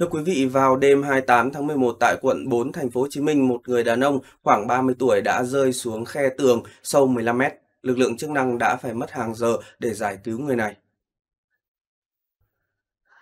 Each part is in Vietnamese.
Thưa quý vị, vào đêm 28 tháng 11 tại quận 4 thành phố Hồ Chí Minh, một người đàn ông khoảng 30 tuổi đã rơi xuống khe tường sâu 15 m Lực lượng chức năng đã phải mất hàng giờ để giải cứu người này.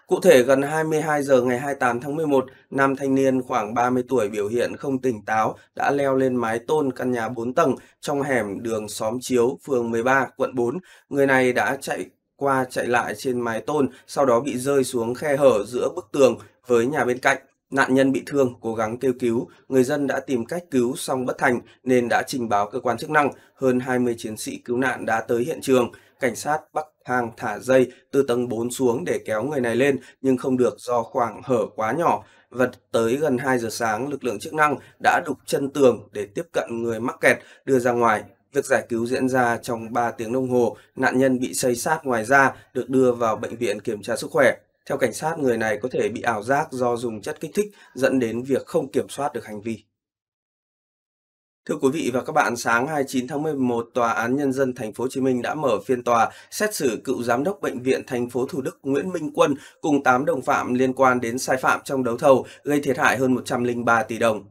Cụ thể, gần 22 giờ ngày 28 tháng 11, nam thanh niên khoảng 30 tuổi biểu hiện không tỉnh táo đã leo lên mái tôn căn nhà 4 tầng trong hẻm đường Xóm Chiếu, phường 13, quận 4. Người này đã chạy qua chạy lại trên mái tôn, sau đó bị rơi xuống khe hở giữa bức tường với nhà bên cạnh. Nạn nhân bị thương, cố gắng kêu cứu, người dân đã tìm cách cứu song bất thành nên đã trình báo cơ quan chức năng. Hơn 20 chiến sĩ cứu nạn đã tới hiện trường. Cảnh sát bắt hàng thả dây từ tầng 4 xuống để kéo người này lên nhưng không được do khoảng hở quá nhỏ. Và tới gần 2 giờ sáng, lực lượng chức năng đã đục chân tường để tiếp cận người mắc kẹt đưa ra ngoài Việc giải cứu diễn ra trong 3 tiếng đồng hồ, nạn nhân bị xây sát ngoài da được đưa vào bệnh viện kiểm tra sức khỏe. Theo cảnh sát, người này có thể bị ảo giác do dùng chất kích thích dẫn đến việc không kiểm soát được hành vi. Thưa quý vị và các bạn, sáng 29 tháng 11, Tòa án Nhân dân Thành phố Hồ Chí Minh đã mở phiên tòa xét xử cựu giám đốc bệnh viện Thành phố Thủ Đức Nguyễn Minh Quân cùng 8 đồng phạm liên quan đến sai phạm trong đấu thầu gây thiệt hại hơn 103 tỷ đồng.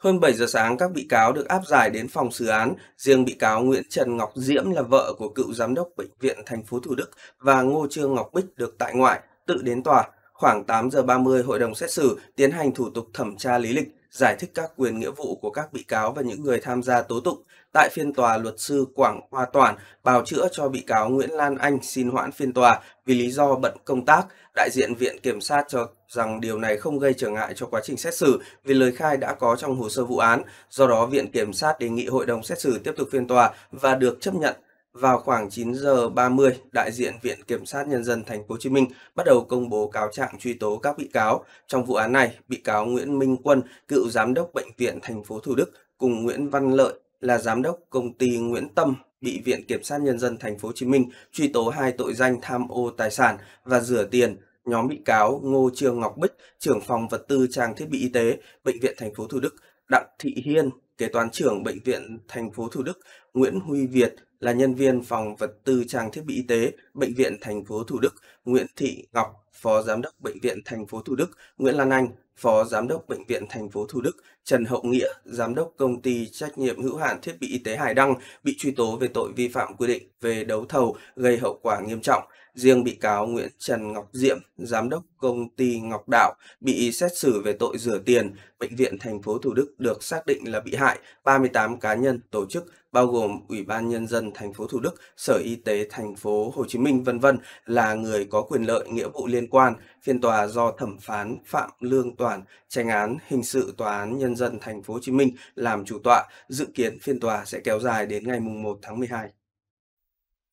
Hơn 7 giờ sáng, các bị cáo được áp giải đến phòng xử án. Riêng bị cáo Nguyễn Trần Ngọc Diễm là vợ của cựu giám đốc bệnh viện thành phố Thủ Đức và Ngô Trương Ngọc Bích được tại ngoại, tự đến tòa. Khoảng 8 giờ 30, hội đồng xét xử tiến hành thủ tục thẩm tra lý lịch giải thích các quyền nghĩa vụ của các bị cáo và những người tham gia tố tụng. Tại phiên tòa, luật sư Quảng Hoa Toàn bào chữa cho bị cáo Nguyễn Lan Anh xin hoãn phiên tòa vì lý do bận công tác. Đại diện Viện Kiểm sát cho rằng điều này không gây trở ngại cho quá trình xét xử vì lời khai đã có trong hồ sơ vụ án. Do đó, Viện Kiểm sát đề nghị Hội đồng xét xử tiếp tục phiên tòa và được chấp nhận vào khoảng 9 giờ 30, đại diện Viện Kiểm sát Nhân dân Thành phố Hồ Chí Minh bắt đầu công bố cáo trạng truy tố các bị cáo. Trong vụ án này, bị cáo Nguyễn Minh Quân, cựu giám đốc bệnh viện Thành phố Thủ Đức, cùng Nguyễn Văn Lợi là giám đốc công ty Nguyễn Tâm bị Viện Kiểm sát Nhân dân Thành phố Hồ Chí Minh truy tố hai tội danh tham ô tài sản và rửa tiền. Nhóm bị cáo Ngô Trương Ngọc Bích, trưởng phòng vật tư trang thiết bị y tế, bệnh viện Thành phố Thủ Đức, Đặng Thị Hiên, kế toán trưởng bệnh viện Thành phố Thủ Đức, Nguyễn Huy Việt, là nhân viên phòng vật tư trang thiết bị y tế Bệnh viện thành phố Thủ Đức, Nguyễn Thị Ngọc, Phó Giám đốc Bệnh viện thành phố Thủ Đức, Nguyễn Lan Anh, Phó Giám đốc Bệnh viện thành phố Thủ Đức, Trần Hậu Nghĩa, Giám đốc Công ty trách nhiệm hữu hạn thiết bị y tế Hải Đăng bị truy tố về tội vi phạm quy định về đấu thầu gây hậu quả nghiêm trọng Riêng bị cáo Nguyễn Trần Ngọc Diệm, giám đốc công ty Ngọc Đạo bị xét xử về tội rửa tiền, bệnh viện thành phố Thủ Đức được xác định là bị hại 38 cá nhân tổ chức bao gồm Ủy ban nhân dân thành phố Thủ Đức, Sở Y tế thành phố Hồ Chí Minh v.v. là người có quyền lợi nghĩa vụ liên quan. Phiên tòa do thẩm phán Phạm Lương Toàn, tranh án hình sự tòa án nhân dân thành phố Hồ Chí Minh làm chủ tọa, dự kiến phiên tòa sẽ kéo dài đến ngày 1 tháng 12.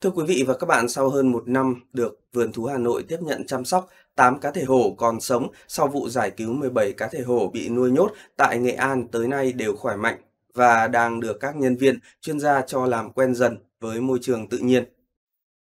Thưa quý vị và các bạn, sau hơn một năm được Vườn Thú Hà Nội tiếp nhận chăm sóc, 8 cá thể hổ còn sống sau vụ giải cứu 17 cá thể hổ bị nuôi nhốt tại Nghệ An tới nay đều khỏe mạnh và đang được các nhân viên, chuyên gia cho làm quen dần với môi trường tự nhiên.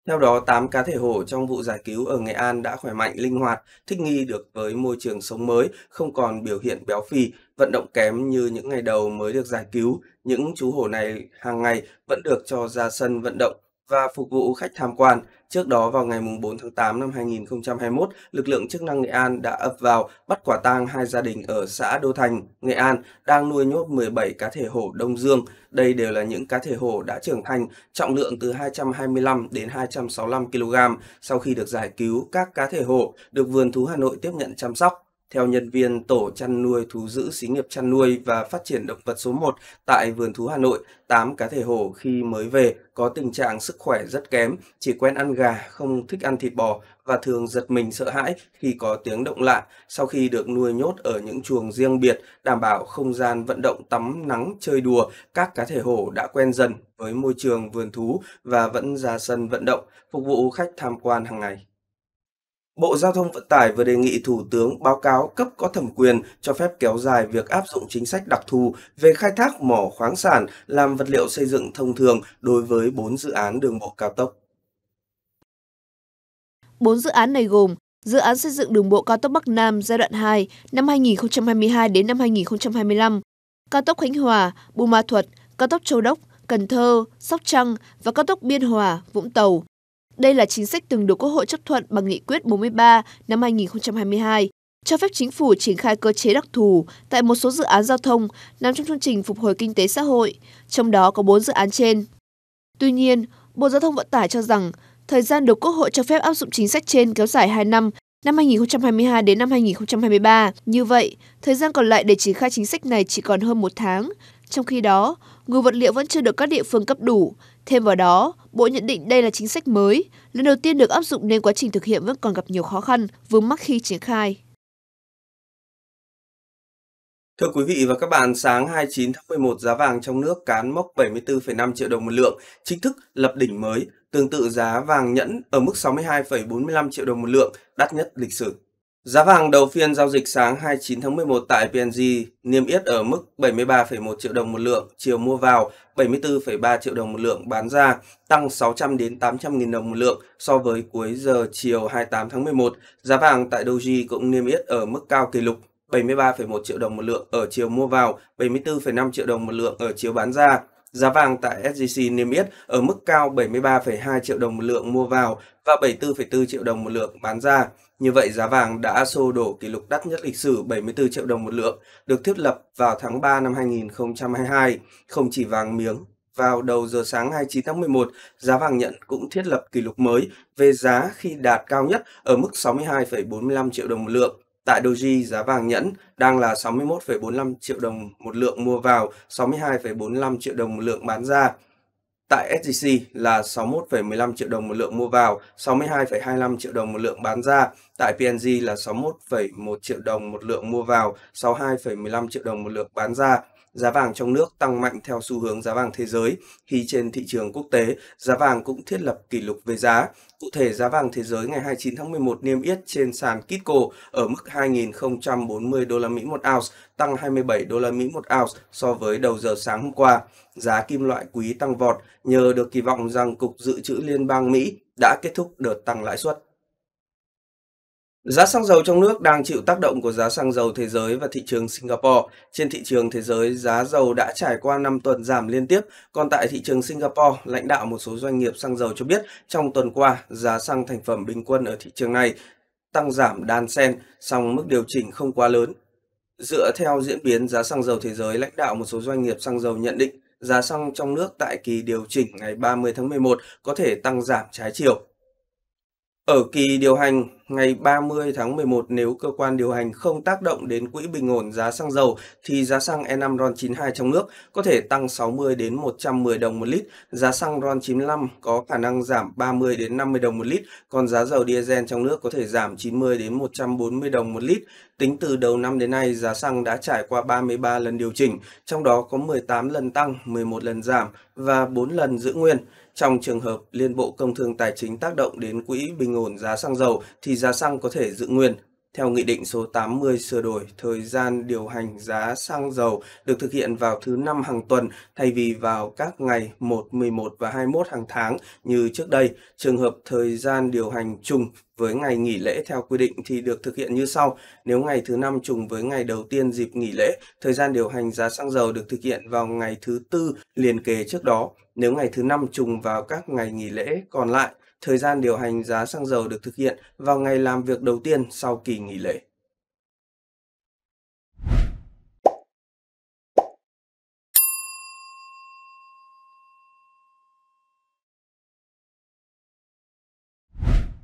Theo đó, 8 cá thể hổ trong vụ giải cứu ở Nghệ An đã khỏe mạnh, linh hoạt, thích nghi được với môi trường sống mới, không còn biểu hiện béo phì, vận động kém như những ngày đầu mới được giải cứu. Những chú hổ này hàng ngày vẫn được cho ra sân vận động và phục vụ khách tham quan. Trước đó vào ngày 4 tháng 8 năm 2021, lực lượng chức năng Nghệ An đã ập vào bắt quả tang hai gia đình ở xã Đô Thành, Nghệ An đang nuôi nhốt 17 cá thể hổ Đông Dương. Đây đều là những cá thể hổ đã trưởng thành, trọng lượng từ 225 đến 265 kg. Sau khi được giải cứu, các cá thể hổ được Vườn Thú Hà Nội tiếp nhận chăm sóc. Theo nhân viên tổ chăn nuôi thú giữ xí nghiệp chăn nuôi và phát triển động vật số 1 tại Vườn Thú Hà Nội, 8 cá thể hổ khi mới về có tình trạng sức khỏe rất kém, chỉ quen ăn gà, không thích ăn thịt bò và thường giật mình sợ hãi khi có tiếng động lạ. Sau khi được nuôi nhốt ở những chuồng riêng biệt, đảm bảo không gian vận động tắm nắng, chơi đùa, các cá thể hổ đã quen dần với môi trường vườn thú và vẫn ra sân vận động, phục vụ khách tham quan hàng ngày. Bộ Giao thông Vận tải vừa đề nghị Thủ tướng báo cáo cấp có thẩm quyền cho phép kéo dài việc áp dụng chính sách đặc thù về khai thác mỏ khoáng sản làm vật liệu xây dựng thông thường đối với 4 dự án đường bộ cao tốc. 4 dự án này gồm dự án xây dựng đường bộ cao tốc Bắc Nam giai đoạn 2 năm 2022 đến năm 2025, cao tốc Khánh Hòa, Bù Ma Thuột, cao tốc Châu Đốc, Cần Thơ, Sóc Trăng và cao tốc Biên Hòa, Vũng Tàu. Đây là chính sách từng được Quốc hội chấp thuận bằng nghị quyết 43 năm 2022, cho phép chính phủ triển khai cơ chế đặc thù tại một số dự án giao thông nằm trong chương trình phục hồi kinh tế xã hội, trong đó có 4 dự án trên. Tuy nhiên, Bộ Giao thông Vận tải cho rằng thời gian được Quốc hội cho phép áp dụng chính sách trên kéo dài 2 năm, năm 2022 đến năm 2023. Như vậy, thời gian còn lại để triển khai chính sách này chỉ còn hơn một tháng. Trong khi đó, nguồn vật liệu vẫn chưa được các địa phương cấp đủ. Thêm vào đó, Bộ nhận định đây là chính sách mới, lần đầu tiên được áp dụng nên quá trình thực hiện vẫn còn gặp nhiều khó khăn, vướng mắc khi triển khai. Thưa quý vị và các bạn, sáng 29 tháng 11 giá vàng trong nước cán mốc 74,5 triệu đồng một lượng, chính thức lập đỉnh mới, tương tự giá vàng nhẫn ở mức 62,45 triệu đồng một lượng, đắt nhất lịch sử. Giá vàng đầu phiên giao dịch sáng 29 tháng 11 tại PNG niêm yết ở mức 73,1 triệu đồng một lượng chiều mua vào, 74,3 triệu đồng một lượng bán ra, tăng 600 đến 800 nghìn đồng một lượng so với cuối giờ chiều 28 tháng 11. Giá vàng tại Doji cũng niêm yết ở mức cao kỷ lục 73,1 triệu đồng một lượng ở chiều mua vào, 74,5 triệu đồng một lượng ở chiều bán ra. Giá vàng tại sgc niêm yết ở mức cao 73,2 triệu đồng một lượng mua vào và 74,4 triệu đồng một lượng bán ra. Như vậy giá vàng đã xô đổ kỷ lục đắt nhất lịch sử 74 triệu đồng một lượng được thiết lập vào tháng 3 năm 2022. Không chỉ vàng miếng, vào đầu giờ sáng 29 tháng 11, giá vàng nhận cũng thiết lập kỷ lục mới về giá khi đạt cao nhất ở mức 62,45 triệu đồng một lượng. Tại Doji, giá vàng nhẫn đang là 61,45 triệu đồng một lượng mua vào, 62,45 triệu đồng một lượng bán ra. Tại SJC là 61,15 triệu đồng một lượng mua vào, 62,25 triệu đồng một lượng bán ra. Tại PNG là 61,1 triệu đồng một lượng mua vào, 62,15 triệu đồng một lượng bán ra. Giá vàng trong nước tăng mạnh theo xu hướng giá vàng thế giới khi trên thị trường quốc tế, giá vàng cũng thiết lập kỷ lục về giá. Cụ thể, giá vàng thế giới ngày 29 tháng 11 niêm yết trên sàn Kitco ở mức 2.040 đô la Mỹ một ounce, tăng 27 đô la Mỹ một ounce so với đầu giờ sáng hôm qua. Giá kim loại quý tăng vọt nhờ được kỳ vọng rằng Cục Dự trữ Liên bang Mỹ đã kết thúc đợt tăng lãi suất. Giá xăng dầu trong nước đang chịu tác động của giá xăng dầu thế giới và thị trường Singapore. Trên thị trường thế giới, giá dầu đã trải qua 5 tuần giảm liên tiếp, còn tại thị trường Singapore, lãnh đạo một số doanh nghiệp xăng dầu cho biết trong tuần qua, giá xăng thành phẩm bình quân ở thị trường này tăng giảm đan xen, song mức điều chỉnh không quá lớn. Dựa theo diễn biến giá xăng dầu thế giới, lãnh đạo một số doanh nghiệp xăng dầu nhận định giá xăng trong nước tại kỳ điều chỉnh ngày 30 tháng 11 có thể tăng giảm trái chiều. Ở kỳ điều hành ngày 30 tháng 11 nếu cơ quan điều hành không tác động đến quỹ bình ổn giá xăng dầu thì giá xăng E5 RON92 trong nước có thể tăng 60 đến 110 đồng một lít, giá xăng RON95 có khả năng giảm 30 đến 50 đồng một lít, còn giá dầu diesel trong nước có thể giảm 90 đến 140 đồng một lít. Tính từ đầu năm đến nay, giá xăng đã trải qua 33 lần điều chỉnh, trong đó có 18 lần tăng, 11 lần giảm và 4 lần giữ nguyên. Trong trường hợp Liên Bộ Công Thương Tài chính tác động đến quỹ bình ổn giá xăng dầu thì giá xăng có thể giữ nguyên. Theo Nghị định số 80 sửa đổi, thời gian điều hành giá xăng dầu được thực hiện vào thứ năm hàng tuần thay vì vào các ngày 1, 11 và 21 hàng tháng như trước đây. Trường hợp thời gian điều hành trùng với ngày nghỉ lễ theo quy định thì được thực hiện như sau. Nếu ngày thứ năm trùng với ngày đầu tiên dịp nghỉ lễ, thời gian điều hành giá xăng dầu được thực hiện vào ngày thứ tư liền kề trước đó. Nếu ngày thứ năm trùng vào các ngày nghỉ lễ còn lại, Thời gian điều hành giá xăng dầu được thực hiện vào ngày làm việc đầu tiên sau kỳ nghỉ lễ.